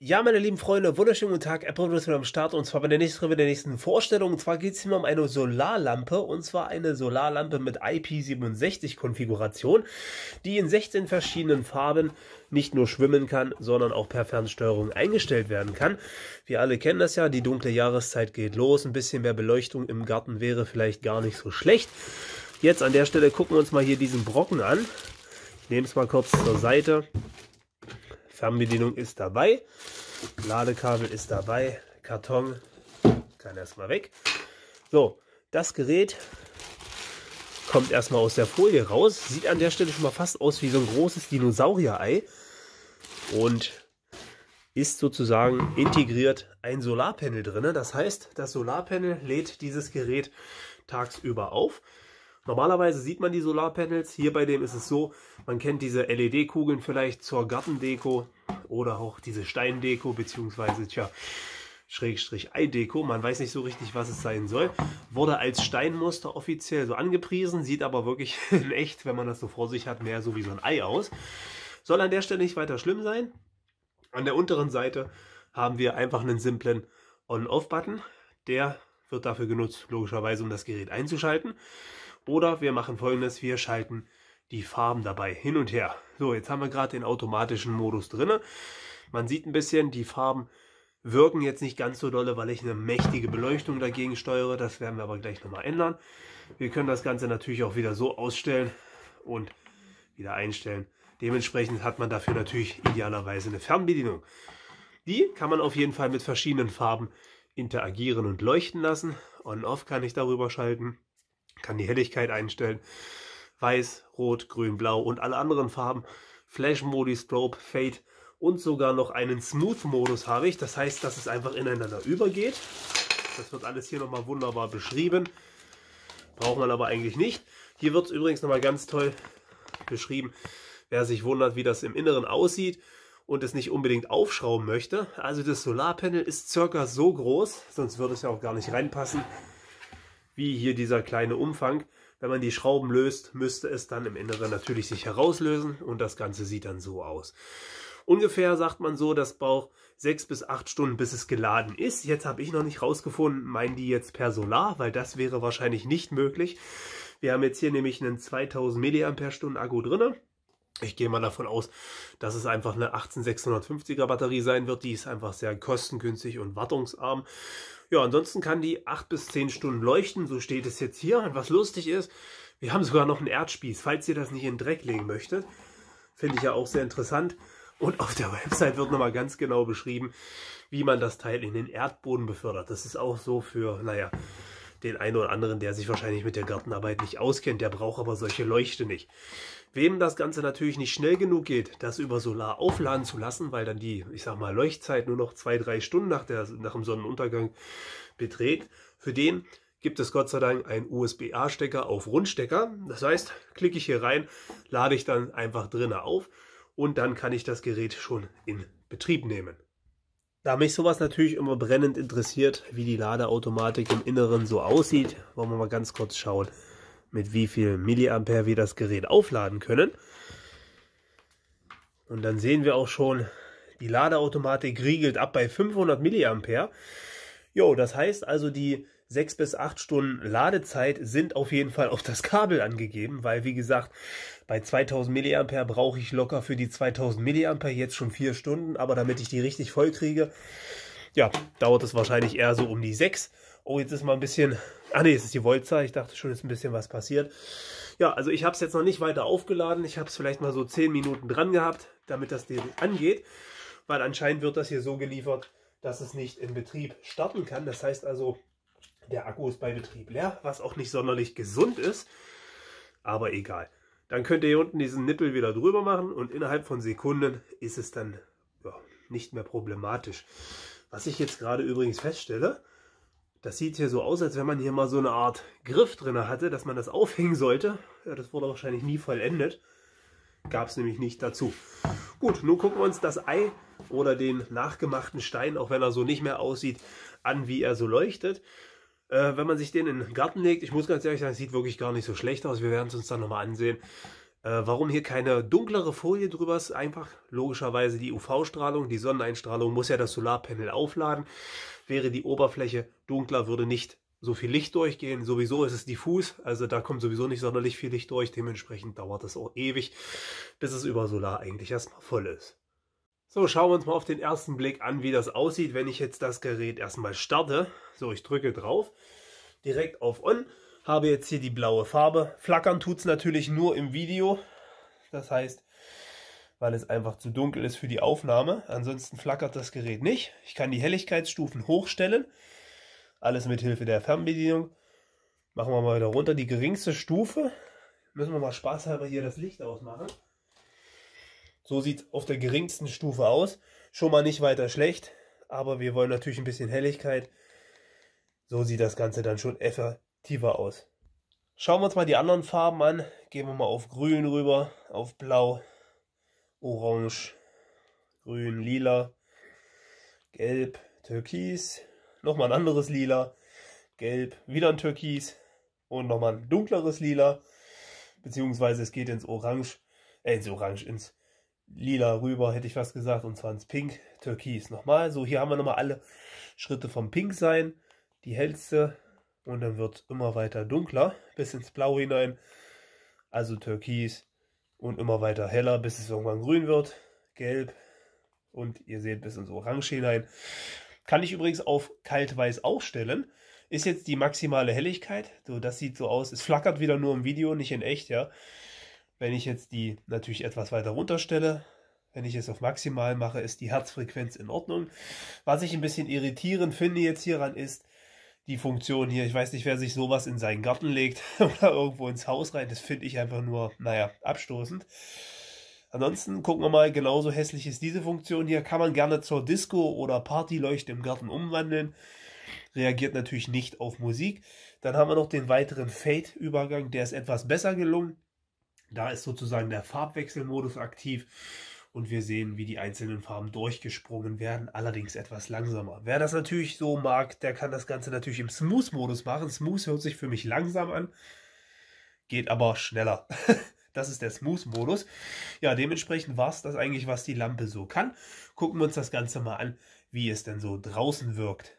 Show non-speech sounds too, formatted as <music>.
Ja, meine lieben Freunde, wunderschönen guten Tag. Apple ist wieder am Start und zwar bei der nächsten, bei der nächsten Vorstellung. Und zwar geht es hier mal um eine Solarlampe und zwar eine Solarlampe mit IP67-Konfiguration, die in 16 verschiedenen Farben nicht nur schwimmen kann, sondern auch per Fernsteuerung eingestellt werden kann. Wir alle kennen das ja, die dunkle Jahreszeit geht los. Ein bisschen mehr Beleuchtung im Garten wäre vielleicht gar nicht so schlecht. Jetzt an der Stelle gucken wir uns mal hier diesen Brocken an. Ich nehme es mal kurz zur Seite. Fernbedienung ist dabei, Ladekabel ist dabei, Karton kann erstmal weg. So, das Gerät kommt erstmal aus der Folie raus. Sieht an der Stelle schon mal fast aus wie so ein großes Dinosaurier-Ei. Und ist sozusagen integriert ein Solarpanel drin. Das heißt, das Solarpanel lädt dieses Gerät tagsüber auf. Normalerweise sieht man die Solarpanels. Hier bei dem ist es so, man kennt diese LED-Kugeln vielleicht zur Gartendeko oder auch diese Steindeko beziehungsweise tja, Schrägstrich Eideko. Man weiß nicht so richtig, was es sein soll. Wurde als Steinmuster offiziell so angepriesen, sieht aber wirklich <laughs> in echt, wenn man das so vor sich hat, mehr so wie so ein Ei aus. Soll an der Stelle nicht weiter schlimm sein. An der unteren Seite haben wir einfach einen simplen On-Off-Button. Der wird dafür genutzt, logischerweise, um das Gerät einzuschalten. Oder wir machen folgendes, wir schalten die Farben dabei hin und her. So, jetzt haben wir gerade den automatischen Modus drin. Man sieht ein bisschen, die Farben wirken jetzt nicht ganz so dolle, weil ich eine mächtige Beleuchtung dagegen steuere. Das werden wir aber gleich nochmal ändern. Wir können das Ganze natürlich auch wieder so ausstellen und wieder einstellen. Dementsprechend hat man dafür natürlich idealerweise eine Fernbedienung. Die kann man auf jeden Fall mit verschiedenen Farben interagieren und leuchten lassen. On-Off kann ich darüber schalten kann die Helligkeit einstellen. Weiß, Rot, Grün, Blau und alle anderen Farben. Flash-Modi, Strobe, Fade und sogar noch einen Smooth-Modus habe ich. Das heißt, dass es einfach ineinander übergeht. Das wird alles hier nochmal wunderbar beschrieben. Braucht man aber eigentlich nicht. Hier wird es übrigens nochmal ganz toll beschrieben, wer sich wundert, wie das im Inneren aussieht und es nicht unbedingt aufschrauben möchte. Also das Solarpanel ist circa so groß, sonst würde es ja auch gar nicht reinpassen wie hier dieser kleine Umfang. Wenn man die Schrauben löst, müsste es dann im Inneren natürlich sich herauslösen und das Ganze sieht dann so aus. Ungefähr sagt man so, das braucht sechs bis acht Stunden, bis es geladen ist. Jetzt habe ich noch nicht rausgefunden, meinen die jetzt per Solar, weil das wäre wahrscheinlich nicht möglich. Wir haben jetzt hier nämlich einen 2000 mAh Akku drinne. Ich gehe mal davon aus, dass es einfach eine 18650er Batterie sein wird. Die ist einfach sehr kostengünstig und wartungsarm. Ja, ansonsten kann die 8 bis 10 Stunden leuchten. So steht es jetzt hier. Und was lustig ist, wir haben sogar noch einen Erdspieß, falls ihr das nicht in den Dreck legen möchtet. Finde ich ja auch sehr interessant. Und auf der Website wird nochmal ganz genau beschrieben, wie man das Teil in den Erdboden befördert. Das ist auch so für, naja, den einen oder anderen, der sich wahrscheinlich mit der Gartenarbeit nicht auskennt. Der braucht aber solche Leuchte nicht. Wem das Ganze natürlich nicht schnell genug geht, das über Solar aufladen zu lassen, weil dann die, ich sag mal, Leuchtzeit nur noch zwei, drei Stunden nach, der, nach dem Sonnenuntergang beträgt, für den gibt es Gott sei Dank einen USB-A-Stecker auf Rundstecker. Das heißt, klicke ich hier rein, lade ich dann einfach drinnen auf und dann kann ich das Gerät schon in Betrieb nehmen. Da mich sowas natürlich immer brennend interessiert, wie die Ladeautomatik im Inneren so aussieht, wollen wir mal ganz kurz schauen, mit wie viel Milliampere wir das Gerät aufladen können. Und dann sehen wir auch schon, die Ladeautomatik riegelt ab bei 500 Milliampere. Jo, das heißt also, die 6 bis 8 Stunden Ladezeit sind auf jeden Fall auf das Kabel angegeben, weil wie gesagt, bei 2000 Milliampere brauche ich locker für die 2000 Milliampere jetzt schon 4 Stunden, aber damit ich die richtig voll kriege, ja, dauert es wahrscheinlich eher so um die 6. Oh, jetzt ist mal ein bisschen Ah nee, es ist die Voltzahl. Ich dachte schon, ist ein bisschen was passiert. Ja, also ich habe es jetzt noch nicht weiter aufgeladen. Ich habe es vielleicht mal so 10 Minuten dran gehabt, damit das Ding angeht. Weil anscheinend wird das hier so geliefert, dass es nicht in Betrieb starten kann. Das heißt also, der Akku ist bei Betrieb leer, was auch nicht sonderlich gesund ist. Aber egal. Dann könnt ihr hier unten diesen Nippel wieder drüber machen und innerhalb von Sekunden ist es dann ja, nicht mehr problematisch. Was ich jetzt gerade übrigens feststelle, das sieht hier so aus, als wenn man hier mal so eine Art Griff drin hatte, dass man das aufhängen sollte. Ja, das wurde wahrscheinlich nie vollendet. Gab es nämlich nicht dazu. Gut, nun gucken wir uns das Ei oder den nachgemachten Stein, auch wenn er so nicht mehr aussieht, an, wie er so leuchtet. Äh, wenn man sich den in den Garten legt, ich muss ganz ehrlich sagen, sieht wirklich gar nicht so schlecht aus. Wir werden es uns dann nochmal ansehen. Äh, warum hier keine dunklere Folie drüber ist, einfach logischerweise die UV-Strahlung, die Sonneneinstrahlung muss ja das Solarpanel aufladen. Wäre die Oberfläche dunkler, würde nicht so viel Licht durchgehen. Sowieso ist es diffus, also da kommt sowieso nicht sonderlich viel Licht durch. Dementsprechend dauert es auch ewig, bis es über Solar eigentlich erstmal voll ist. So, schauen wir uns mal auf den ersten Blick an, wie das aussieht, wenn ich jetzt das Gerät erstmal starte. So, ich drücke drauf, direkt auf On habe jetzt hier die blaue Farbe. Flackern tut es natürlich nur im Video. Das heißt, weil es einfach zu dunkel ist für die Aufnahme. Ansonsten flackert das Gerät nicht. Ich kann die Helligkeitsstufen hochstellen. Alles mit Hilfe der Fernbedienung. Machen wir mal wieder runter. Die geringste Stufe. Müssen wir mal spaßhalber hier das Licht ausmachen. So sieht es auf der geringsten Stufe aus. Schon mal nicht weiter schlecht. Aber wir wollen natürlich ein bisschen Helligkeit. So sieht das Ganze dann schon eff tiefer aus. Schauen wir uns mal die anderen Farben an. Gehen wir mal auf grün rüber, auf blau, orange, grün, lila, gelb, türkis, nochmal ein anderes lila, gelb, wieder ein türkis und nochmal ein dunkleres lila, beziehungsweise es geht ins orange, äh, ins orange, ins lila rüber, hätte ich fast gesagt, und zwar ins pink, türkis nochmal. So, hier haben wir nochmal alle Schritte vom pink sein, die hellste und dann wird es immer weiter dunkler, <laughs> bis ins Blau hinein, also türkis. Und immer weiter heller, bis es irgendwann grün wird, gelb. Und ihr seht bis ins Orange hinein. Kann ich übrigens auf kaltweiß aufstellen. Ist jetzt die maximale Helligkeit. So, das sieht so aus. Es flackert wieder nur im Video, nicht in echt, ja. Wenn ich jetzt die natürlich etwas weiter runterstelle, wenn ich es auf maximal mache, ist die Herzfrequenz in Ordnung. Was ich ein bisschen irritierend finde jetzt hieran ist, die Funktion hier. Ich weiß nicht, wer sich sowas in seinen Garten legt <laughs> oder irgendwo ins Haus rein. Das finde ich einfach nur, naja, abstoßend. Ansonsten gucken wir mal, genauso hässlich ist diese Funktion hier. Kann man gerne zur Disco oder Partyleuchte im Garten umwandeln. Reagiert natürlich nicht auf Musik. Dann haben wir noch den weiteren Fade-Übergang, der ist etwas besser gelungen. Da ist sozusagen der Farbwechselmodus aktiv und wir sehen, wie die einzelnen Farben durchgesprungen werden, allerdings etwas langsamer. Wer das natürlich so mag, der kann das Ganze natürlich im Smooth-Modus machen. Smooth hört sich für mich langsam an, geht aber schneller. <laughs> Das ist der Smooth-Modus. Ja, dementsprechend war es das eigentlich, was die Lampe so kann. Gucken wir uns das Ganze mal an, wie es denn so draußen wirkt.